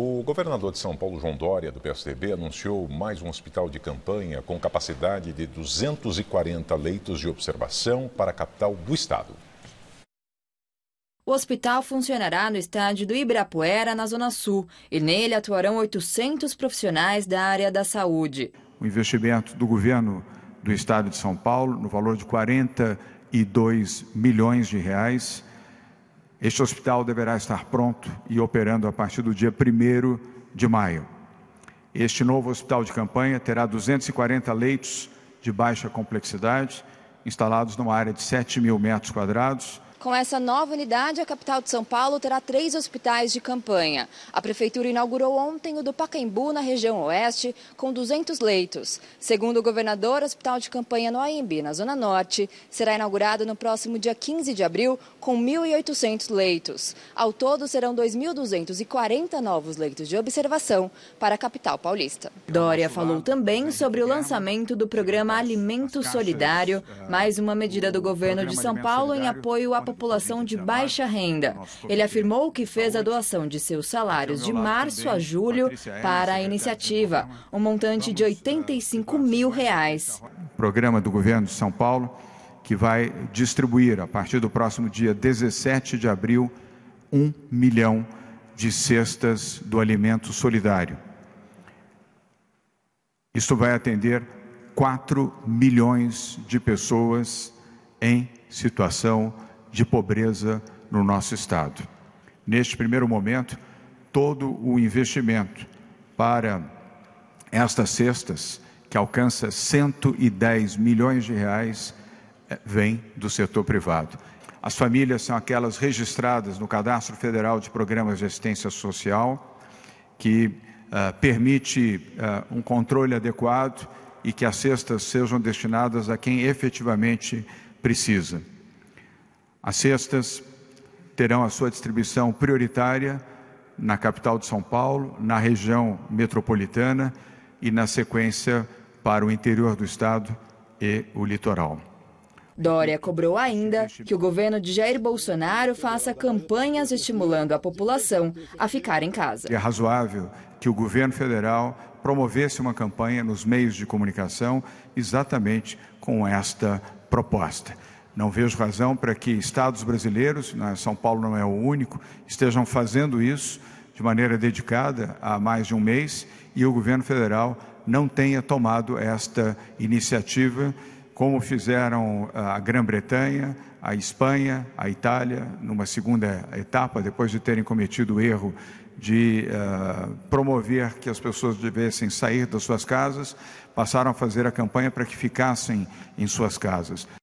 O governador de São Paulo, João Dória, do PSDB, anunciou mais um hospital de campanha com capacidade de 240 leitos de observação para a capital do estado. O hospital funcionará no estádio do Ibirapuera, na Zona Sul, e nele atuarão 800 profissionais da área da saúde. O investimento do governo do estado de São Paulo, no valor de 42 milhões de reais, este hospital deverá estar pronto e operando a partir do dia 1 de maio. Este novo hospital de campanha terá 240 leitos de baixa complexidade, instalados numa área de 7 mil metros quadrados com essa nova unidade, a capital de São Paulo terá três hospitais de campanha. A prefeitura inaugurou ontem o do Pacaembu, na região oeste, com 200 leitos. Segundo o governador, o hospital de campanha no Aimbi, na zona norte, será inaugurado no próximo dia 15 de abril, com 1.800 leitos. Ao todo, serão 2.240 novos leitos de observação para a capital paulista. Dória falou também sobre o lançamento do programa Alimento Solidário, é, mais uma medida do governo de São Paulo em apoio à população de baixa renda. Ele afirmou que fez a doação de seus é salários de março a julho para a iniciativa, um montante de 85 eh, mil reais. Programa do governo de São Paulo que vai distribuir, a partir do próximo dia 17 de abril, um milhão de cestas do alimento solidário. Isto vai atender 4 milhões de pessoas em situação de pobreza no nosso Estado. Neste primeiro momento, todo o investimento para estas cestas, que alcança 110 milhões de reais, eh, vem do setor privado. As famílias são aquelas registradas no Cadastro Federal de Programas de Assistência Social, que uh, permite uh, um controle adequado e que as cestas sejam destinadas a quem efetivamente precisa. As cestas terão a sua distribuição prioritária na capital de São Paulo, na região metropolitana e, na sequência, para o interior do estado e o litoral. Dória cobrou ainda que o governo de Jair Bolsonaro faça campanhas estimulando a população a ficar em casa. É razoável que o governo federal promovesse uma campanha nos meios de comunicação exatamente com esta proposta. Não vejo razão para que estados brasileiros, né, São Paulo não é o único, estejam fazendo isso de maneira dedicada há mais de um mês e o governo federal não tenha tomado esta iniciativa, como fizeram ah, a Grã-Bretanha, a Espanha, a Itália, numa segunda etapa, depois de terem cometido o erro de uh, promover que as pessoas devessem sair das suas casas, passaram a fazer a campanha para que ficassem em suas casas.